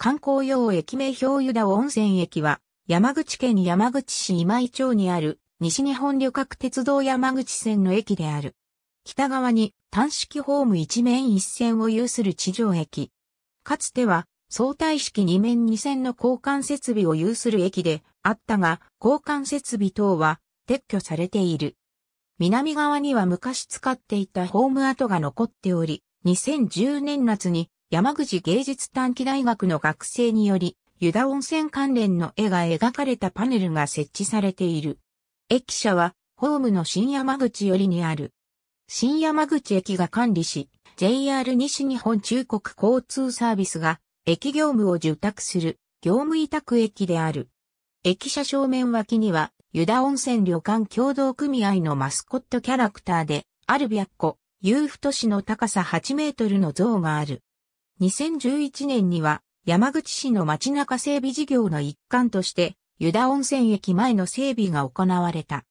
観光用駅名表湯田温泉駅は、山口県山口市今井町にある、西日本旅客鉄道山口線の駅である。北側に単式ホーム一面一線を有する地上駅。かつては、相対式二面二線の交換設備を有する駅であったが、交換設備等は撤去されている。南側には昔使っていたホーム跡が残っており、2010年夏に山口芸術短期大学の学生により、湯田温泉関連の絵が描かれたパネルが設置されている。駅舎は、ホームの新山口寄りにある。新山口駅が管理し、JR 西日本中国交通サービスが、駅業務を受託する、業務委託駅である。駅舎正面脇には、湯田温泉旅館共同組合のマスコットキャラクターで、ある白子、裕太市の高さ8メートルの像がある。2011年には山口市の街中整備事業の一環として、湯田温泉駅前の整備が行われた。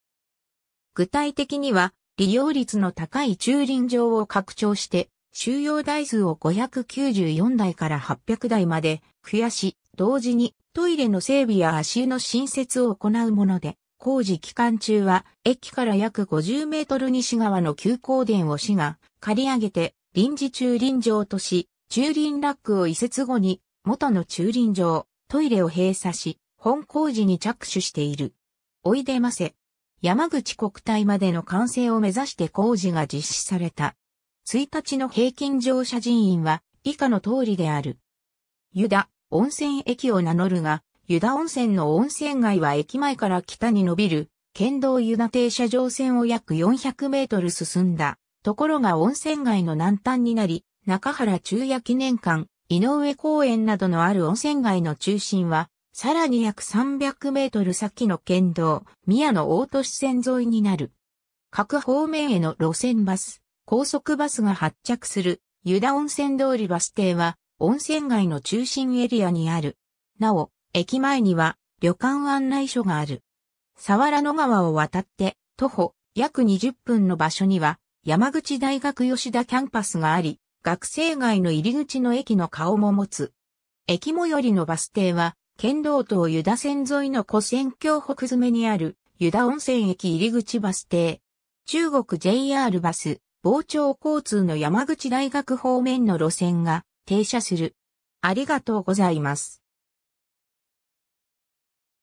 具体的には、利用率の高い駐輪場を拡張して、収容台数を594台から800台まで増やし、同時にトイレの整備や足湯の新設を行うもので、工事期間中は駅から約50メートル西側の急行電を市が借り上げて臨時駐輪場とし、駐輪ラックを移設後に、元の駐輪場、トイレを閉鎖し、本工事に着手している。おいでませ。山口国体までの完成を目指して工事が実施された。1日の平均乗車人員は以下の通りである。湯田温泉駅を名乗るが、湯田温泉の温泉街は駅前から北に伸びる、県道湯田停車場線を約400メートル進んだ。ところが温泉街の南端になり、中原中也記念館、井上公園などのある温泉街の中心は、さらに約300メートル先の県道、宮野大都市線沿いになる。各方面への路線バス、高速バスが発着する、湯田温泉通りバス停は、温泉街の中心エリアにある。なお、駅前には、旅館案内所がある。沢原野川を渡って、徒歩、約20分の場所には、山口大学吉田キャンパスがあり、学生街の入り口の駅の顔も持つ。駅最寄りのバス停は、県道東湯田線沿いの古線橋北詰めにある湯田温泉駅入り口バス停。中国 JR バス、傍聴交通の山口大学方面の路線が停車する。ありがとうございます。